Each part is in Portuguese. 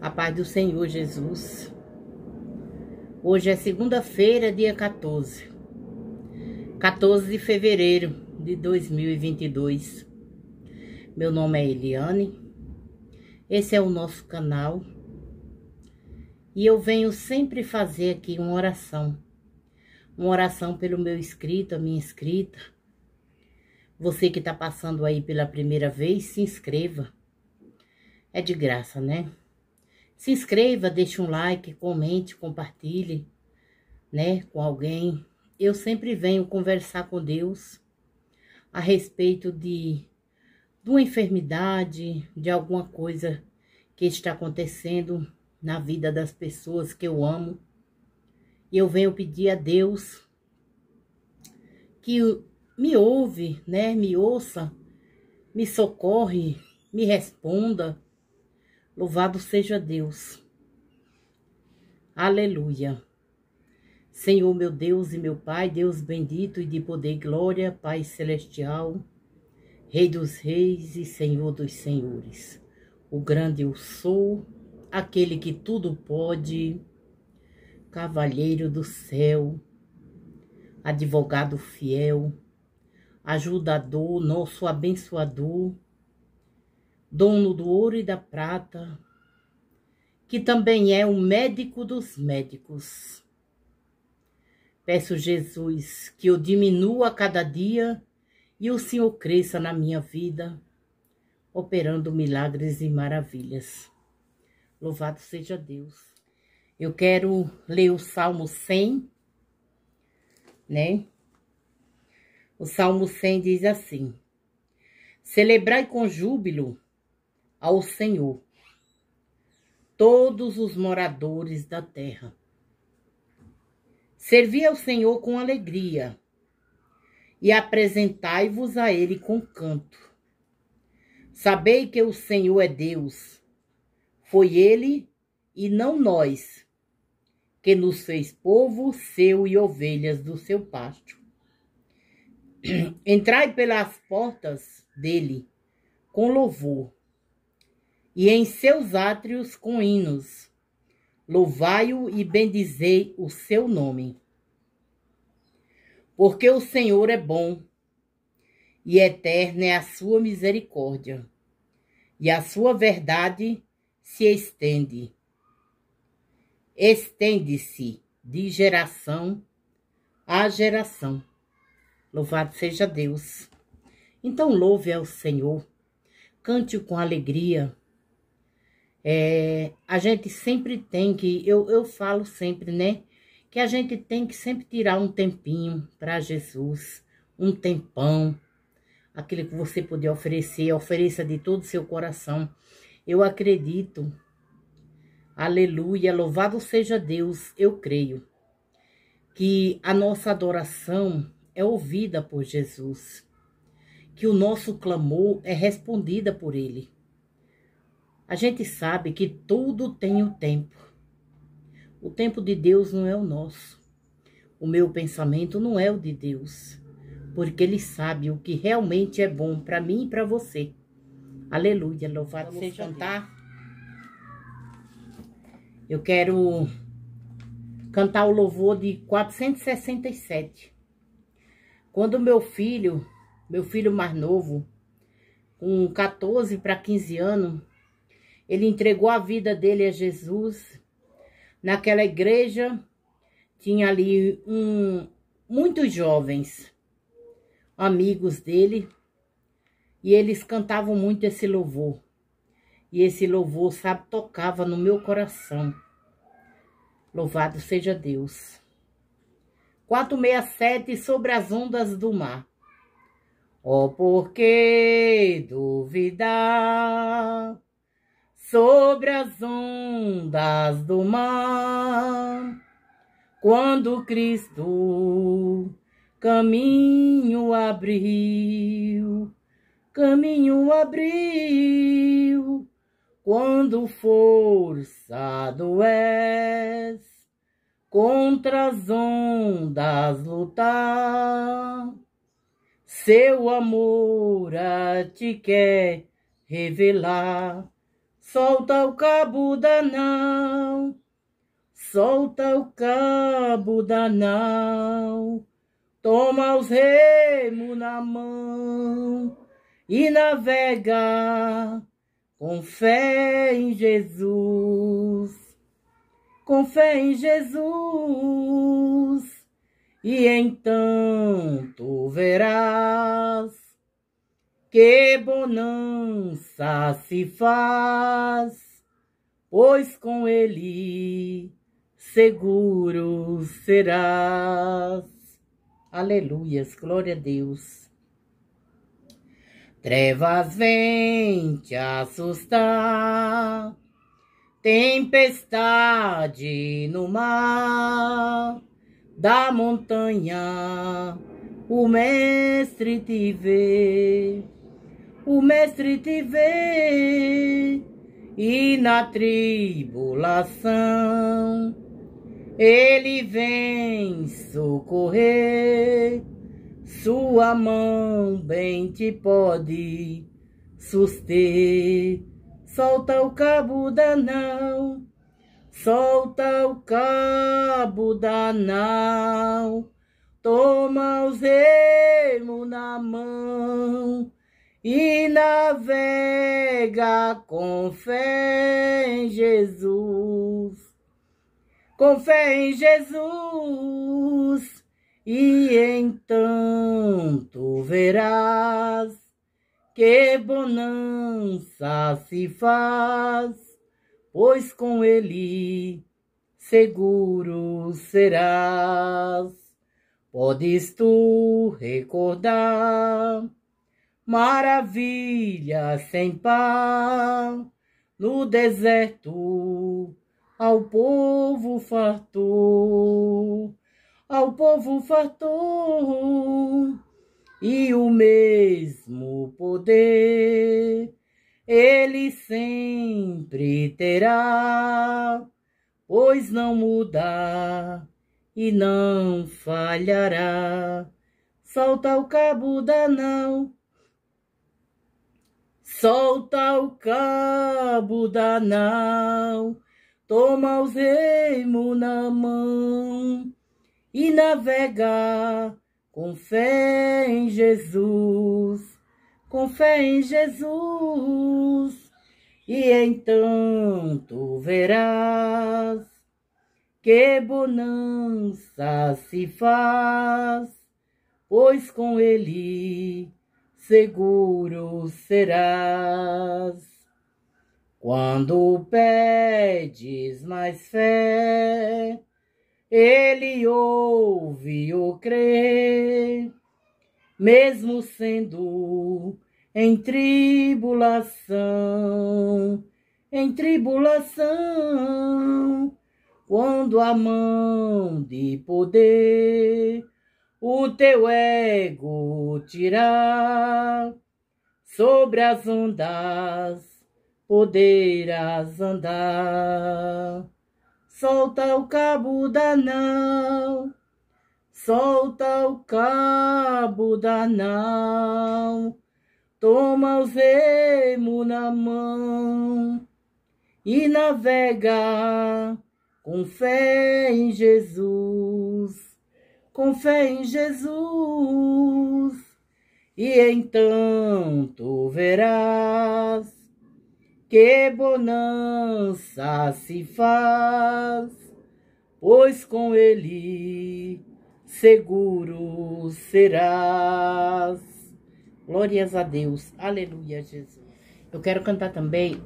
A paz do Senhor Jesus. Hoje é segunda-feira, dia 14. 14 de fevereiro de 2022. Meu nome é Eliane. Esse é o nosso canal. E eu venho sempre fazer aqui uma oração. Uma oração pelo meu inscrito, a minha inscrita. Você que está passando aí pela primeira vez, se inscreva. É de graça, né? Se inscreva, deixe um like, comente, compartilhe, né, com alguém. Eu sempre venho conversar com Deus a respeito de, de uma enfermidade, de alguma coisa que está acontecendo na vida das pessoas que eu amo. E eu venho pedir a Deus que me ouve, né, me ouça, me socorre, me responda, Louvado seja Deus. Aleluia. Senhor meu Deus e meu Pai, Deus bendito e de poder e glória, Pai celestial, Rei dos reis e Senhor dos senhores. O grande eu sou, aquele que tudo pode, cavalheiro do céu, advogado fiel, ajudador, nosso abençoador, dono do ouro e da prata, que também é o médico dos médicos. Peço, Jesus, que eu diminua cada dia e o Senhor cresça na minha vida, operando milagres e maravilhas. Louvado seja Deus. Eu quero ler o Salmo 100, né? O Salmo 100 diz assim: Celebrai com júbilo ao Senhor, todos os moradores da terra. Servi ao Senhor com alegria e apresentai-vos a Ele com canto. Sabei que o Senhor é Deus, foi Ele e não nós, que nos fez povo seu e ovelhas do seu pasto. Entrai pelas portas dele com louvor e em seus átrios com hinos. Louvai-o e bendizei o seu nome. Porque o Senhor é bom, e eterna é a sua misericórdia, e a sua verdade se estende. Estende-se de geração a geração. Louvado seja Deus. Então louve ao Senhor, cante-o com alegria é, a gente sempre tem que, eu, eu falo sempre, né? Que a gente tem que sempre tirar um tempinho para Jesus, um tempão, aquilo que você puder oferecer, ofereça de todo o seu coração. Eu acredito, aleluia, louvado seja Deus, eu creio que a nossa adoração é ouvida por Jesus, que o nosso clamor é respondida por Ele. A gente sabe que tudo tem o tempo. O tempo de Deus não é o nosso. O meu pensamento não é o de Deus, porque Ele sabe o que realmente é bom para mim e para você. Aleluia, louvado Vamos seja cantar. Deus. Tá? Eu quero cantar o louvor de 467. Quando meu filho, meu filho mais novo, com 14 para 15 anos, ele entregou a vida dele a Jesus. Naquela igreja tinha ali um, muitos jovens, amigos dele, e eles cantavam muito esse louvor. E esse louvor, sabe, tocava no meu coração. Louvado seja Deus. 467 sobre as ondas do mar. Ó, oh, por que duvidar? sobre as ondas do mar, quando Cristo caminho abriu, caminho abriu, quando forçado és contra as ondas lutar, seu amor a ti quer revelar Solta o cabo danal, solta o cabo danal. toma os remos na mão e navega com fé em Jesus, com fé em Jesus, e então tu verás que bonança se faz, pois com ele seguro serás. Aleluias, glória a Deus. Trevas vêm te assustar, tempestade no mar, da montanha o mestre te vê o Mestre te vê e na tribulação ele vem socorrer. Sua mão bem te pode suster. Solta o cabo da nau, solta o cabo da nau. Toma os remos na mão e navega com fé em Jesus. Com fé em Jesus, e então tu verás que bonança se faz, pois com ele seguro serás. Podes tu recordar Maravilha sem par, no deserto, ao povo fartou, ao povo fartou, e o mesmo poder ele sempre terá, pois não muda e não falhará. Solta o cabo da não Solta o cabo da nau, toma o remos na mão e navega com fé em Jesus, com fé em Jesus, e então tu verás que bonança se faz, pois com ele seguro serás. Quando pedes mais fé, ele ouve ou crê, mesmo sendo em tribulação, em tribulação, quando a mão de poder o teu ego tirar, sobre as ondas poderás andar. Solta o cabo da não, solta o cabo da não, toma o zemo na mão e navega com fé em Jesus com fé em Jesus, e então tu verás que bonança se faz, pois com ele seguro serás. Glórias a Deus, aleluia, Jesus. Eu quero cantar também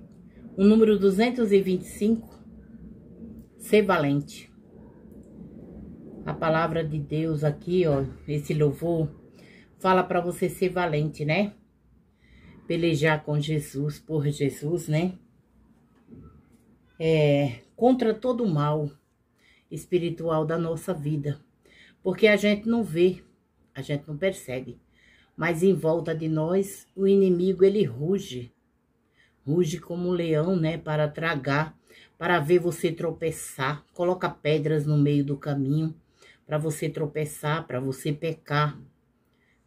o número 225, Ser Valente. A palavra de Deus aqui, ó, esse louvor, fala para você ser valente, né? Pelejar com Jesus, por Jesus, né? É, contra todo o mal espiritual da nossa vida. Porque a gente não vê, a gente não percebe. Mas em volta de nós, o inimigo, ele ruge. Ruge como um leão, né? Para tragar, para ver você tropeçar. Coloca pedras no meio do caminho para você tropeçar, para você pecar,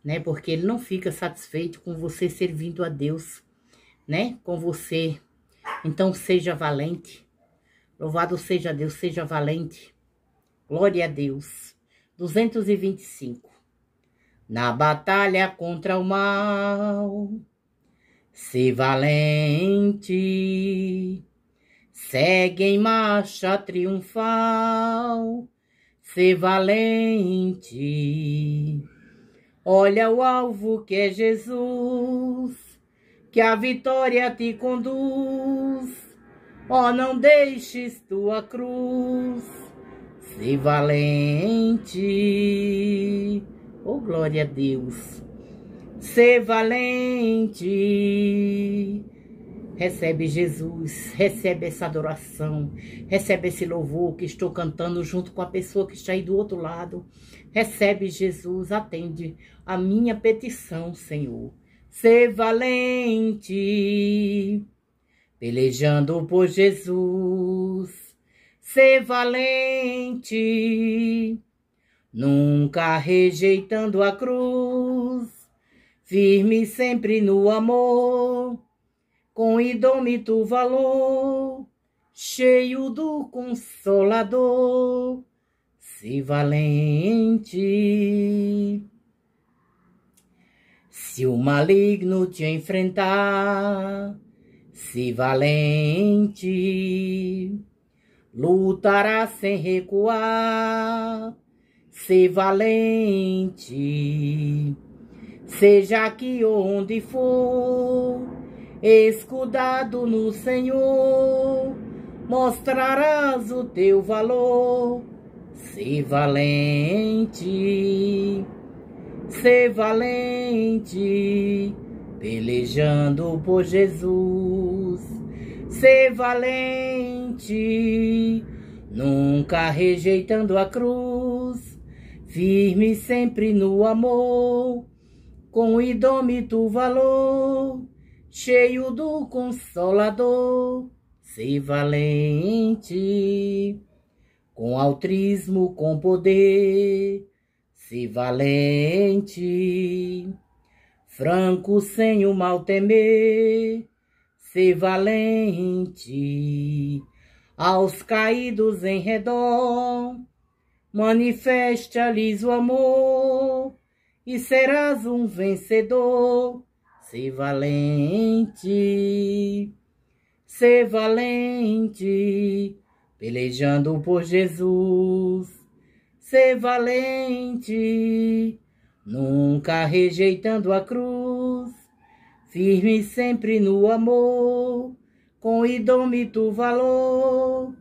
né? Porque ele não fica satisfeito com você servindo a Deus, né? Com você. Então seja valente. Louvado seja Deus, seja valente. Glória a Deus. 225. Na batalha contra o mal, se valente, segue em marcha triunfal ser valente. Olha o alvo que é Jesus, que a vitória te conduz. Ó, oh, não deixes tua cruz, ser valente. Oh, glória a Deus. Ser valente. Recebe Jesus, recebe essa adoração, recebe esse louvor que estou cantando junto com a pessoa que está aí do outro lado. Recebe Jesus, atende a minha petição, Senhor. Ser valente, pelejando por Jesus. Ser valente, nunca rejeitando a cruz, firme sempre no amor com idômito valor, cheio do Consolador, se valente. Se o maligno te enfrentar, se valente, lutará sem recuar, se valente, seja aqui onde for escudado no Senhor, mostrarás o teu valor. Se valente, se valente, pelejando por Jesus. Se valente, nunca rejeitando a cruz, firme sempre no amor, com idômito valor cheio do Consolador, se valente, com altrismo, com poder, se valente, franco sem o mal temer, se valente, aos caídos em redor, manifesta-lhes o amor, e serás um vencedor Ser valente, ser valente, pelejando por Jesus. Ser valente, nunca rejeitando a cruz, firme sempre no amor, com idômito valor,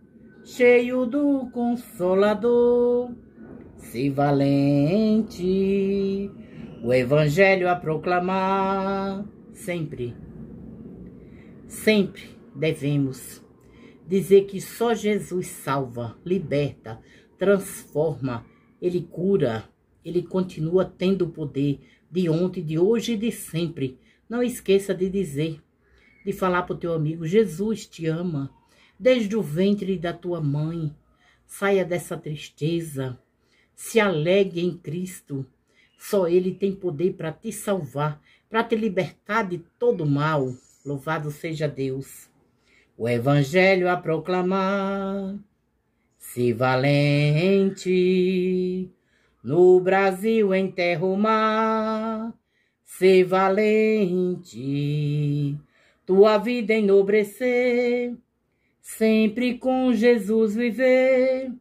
cheio do Consolador. Ser valente o Evangelho a proclamar sempre. Sempre devemos dizer que só Jesus salva, liberta, transforma, ele cura, ele continua tendo o poder de ontem, de hoje e de sempre. Não esqueça de dizer, de falar para o teu amigo: Jesus te ama, desde o ventre da tua mãe. Saia dessa tristeza, se alegre em Cristo só Ele tem poder para te salvar, para te libertar de todo mal. Louvado seja Deus. O Evangelho a proclamar, se valente, no Brasil em terra mar, se valente, tua vida enobrecer, sempre com Jesus viver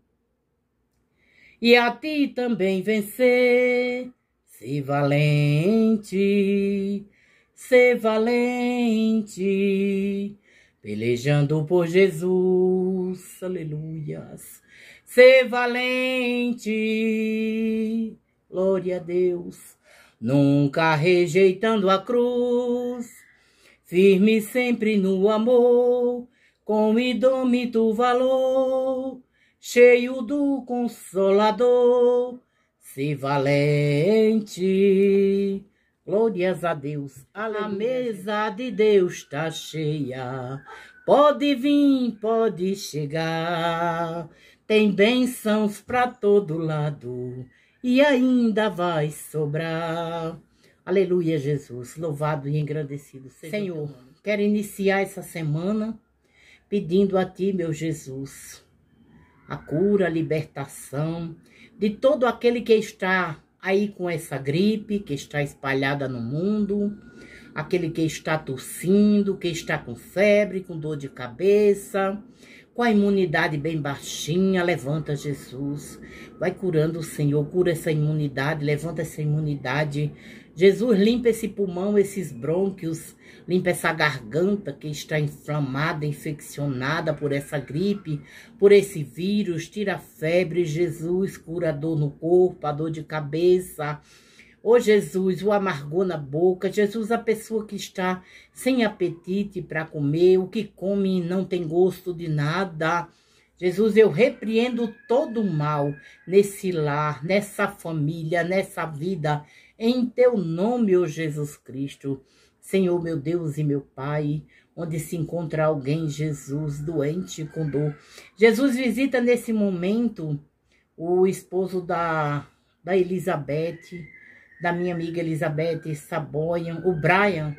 e a ti também vencer se valente, se valente, pelejando por Jesus, aleluias. Se valente, glória a Deus, nunca rejeitando a cruz, firme sempre no amor, com idômito valor, cheio do consolador se valente, glórias a Deus, Aleluia. a mesa de Deus está cheia. Pode vir, pode chegar, tem bênçãos para todo lado e ainda vai sobrar. Aleluia, Jesus, louvado e engrandecido seja Senhor, quero iniciar essa semana pedindo a Ti, meu Jesus, a cura, a libertação de todo aquele que está aí com essa gripe que está espalhada no mundo, aquele que está tossindo, que está com febre, com dor de cabeça, com a imunidade bem baixinha, levanta Jesus, vai curando o Senhor, cura essa imunidade, levanta essa imunidade Jesus limpa esse pulmão, esses brônquios, limpa essa garganta que está inflamada, infeccionada por essa gripe, por esse vírus, tira a febre, Jesus, cura a dor no corpo, a dor de cabeça. Ô oh, Jesus, o amargor na boca, Jesus, a pessoa que está sem apetite para comer, o que come não tem gosto de nada. Jesus, eu repreendo todo o mal nesse lar, nessa família, nessa vida em teu nome, ó Jesus Cristo, Senhor meu Deus e meu Pai, onde se encontra alguém, Jesus, doente com dor. Jesus visita nesse momento o esposo da, da Elizabeth, da minha amiga Elizabeth Saboyan, o Brian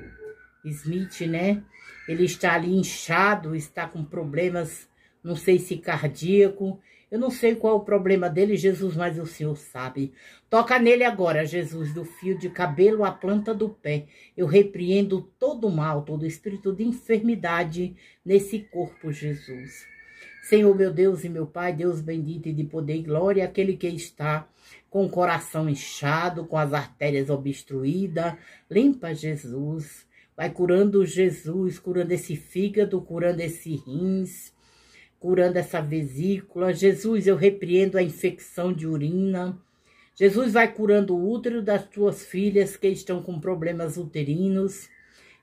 Smith, né? Ele está ali inchado, está com problemas, não sei se cardíaco, eu não sei qual é o problema dele, Jesus, mas o Senhor sabe. Toca nele agora, Jesus, do fio de cabelo à planta do pé. Eu repreendo todo mal, todo espírito de enfermidade nesse corpo, Jesus. Senhor, meu Deus e meu Pai, Deus bendito e de poder e glória, aquele que está com o coração inchado, com as artérias obstruídas, limpa Jesus. Vai curando Jesus, curando esse fígado, curando esse rins, curando essa vesícula. Jesus, eu repreendo a infecção de urina. Jesus vai curando o útero das tuas filhas que estão com problemas uterinos.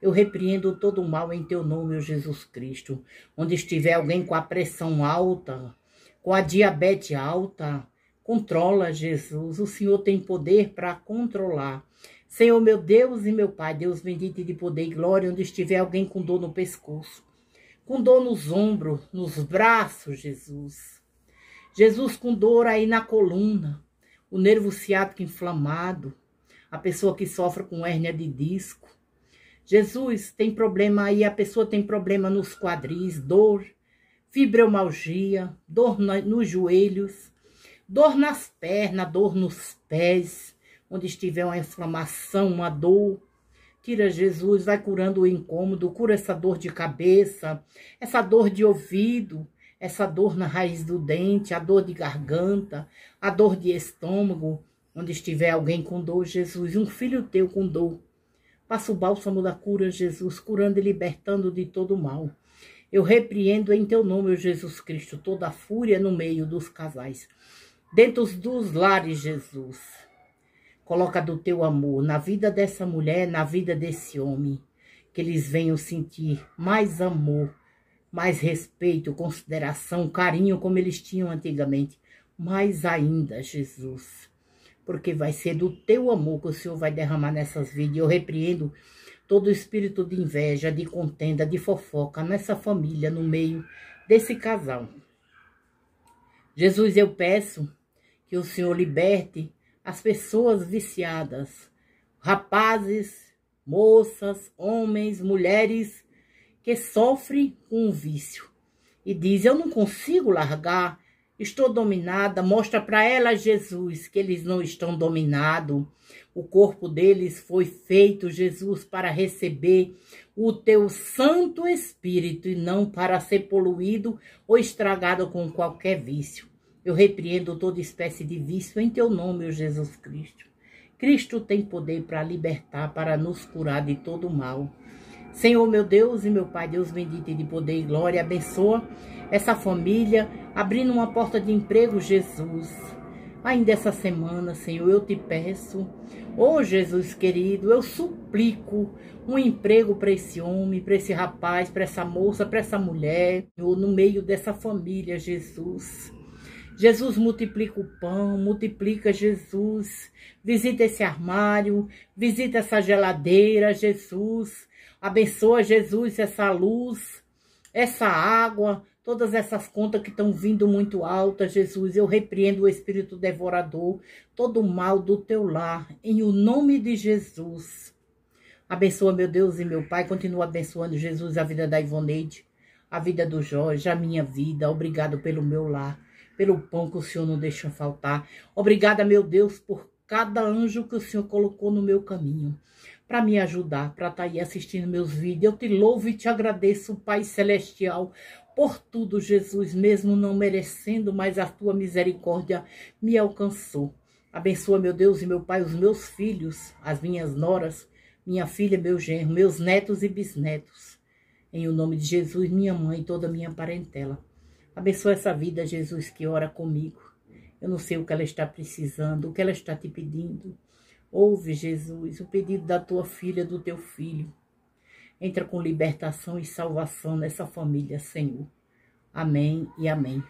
Eu repreendo todo o mal em teu nome, Jesus Cristo. Onde estiver alguém com a pressão alta, com a diabetes alta, controla, Jesus. O Senhor tem poder para controlar. Senhor, meu Deus e meu Pai, Deus bendito de poder e glória, onde estiver alguém com dor no pescoço, com dor nos ombros, nos braços, Jesus. Jesus com dor aí na coluna, o nervo ciático inflamado, a pessoa que sofre com hérnia de disco. Jesus tem problema aí, a pessoa tem problema nos quadris, dor, fibromialgia, dor nos joelhos, dor nas pernas, dor nos pés, onde estiver uma inflamação, uma dor, Tira Jesus, vai curando o incômodo, cura essa dor de cabeça, essa dor de ouvido, essa dor na raiz do dente, a dor de garganta, a dor de estômago, onde estiver alguém com dor, Jesus, um filho teu com dor. Passa o bálsamo da cura, Jesus, curando e libertando de todo mal. Eu repreendo em teu nome, Jesus Cristo, toda a fúria no meio dos casais, dentro dos lares, Jesus Coloca do teu amor na vida dessa mulher, na vida desse homem. Que eles venham sentir mais amor, mais respeito, consideração, carinho, como eles tinham antigamente. Mais ainda, Jesus. Porque vai ser do teu amor que o Senhor vai derramar nessas vidas. Eu repreendo todo espírito de inveja, de contenda, de fofoca nessa família, no meio desse casal. Jesus, eu peço que o Senhor liberte as pessoas viciadas, rapazes, moças, homens, mulheres que sofrem com um vício e diz: "Eu não consigo largar, estou dominada". Mostra para ela Jesus que eles não estão dominados. O corpo deles foi feito, Jesus, para receber o teu Santo Espírito e não para ser poluído ou estragado com qualquer vício. Eu repreendo toda espécie de vício em teu nome, ó Jesus Cristo. Cristo tem poder para libertar, para nos curar de todo mal. Senhor meu Deus e meu Pai, Deus bendito de poder e glória, abençoa essa família, abrindo uma porta de emprego, Jesus. Ainda essa semana, Senhor, eu te peço, ô oh, Jesus querido, eu suplico um emprego para esse homem, para esse rapaz, para essa moça, para essa mulher, Senhor, no meio dessa família, Jesus. Jesus multiplica o pão, multiplica Jesus. Visita esse armário, visita essa geladeira, Jesus. Abençoa, Jesus, essa luz, essa água, todas essas contas que estão vindo muito altas, Jesus. Eu repreendo o espírito devorador, todo o mal do teu lar, em o nome de Jesus. Abençoa, meu Deus e meu Pai. Continua abençoando, Jesus, a vida da Ivoneide, a vida do Jorge, a minha vida. Obrigado pelo meu lar pelo pão que o Senhor não deixa faltar. Obrigada, meu Deus, por cada anjo que o Senhor colocou no meu caminho para me ajudar, para estar tá aí assistindo meus vídeos. Eu te louvo e te agradeço, Pai Celestial, por tudo, Jesus, mesmo não merecendo, mas a tua misericórdia me alcançou. Abençoa, meu Deus e meu Pai, os meus filhos, as minhas noras, minha filha, meu genro, meus netos e bisnetos. Em o nome de Jesus, minha mãe e toda a minha parentela. Abençoa essa vida, Jesus, que ora comigo. Eu não sei o que ela está precisando, o que ela está te pedindo. Ouve, Jesus, o pedido da tua filha, do teu filho. Entra com libertação e salvação nessa família, Senhor. Amém e amém.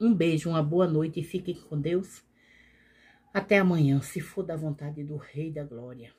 Um beijo, uma boa noite e fiquem com Deus. Até amanhã, se for da vontade do Rei da Glória.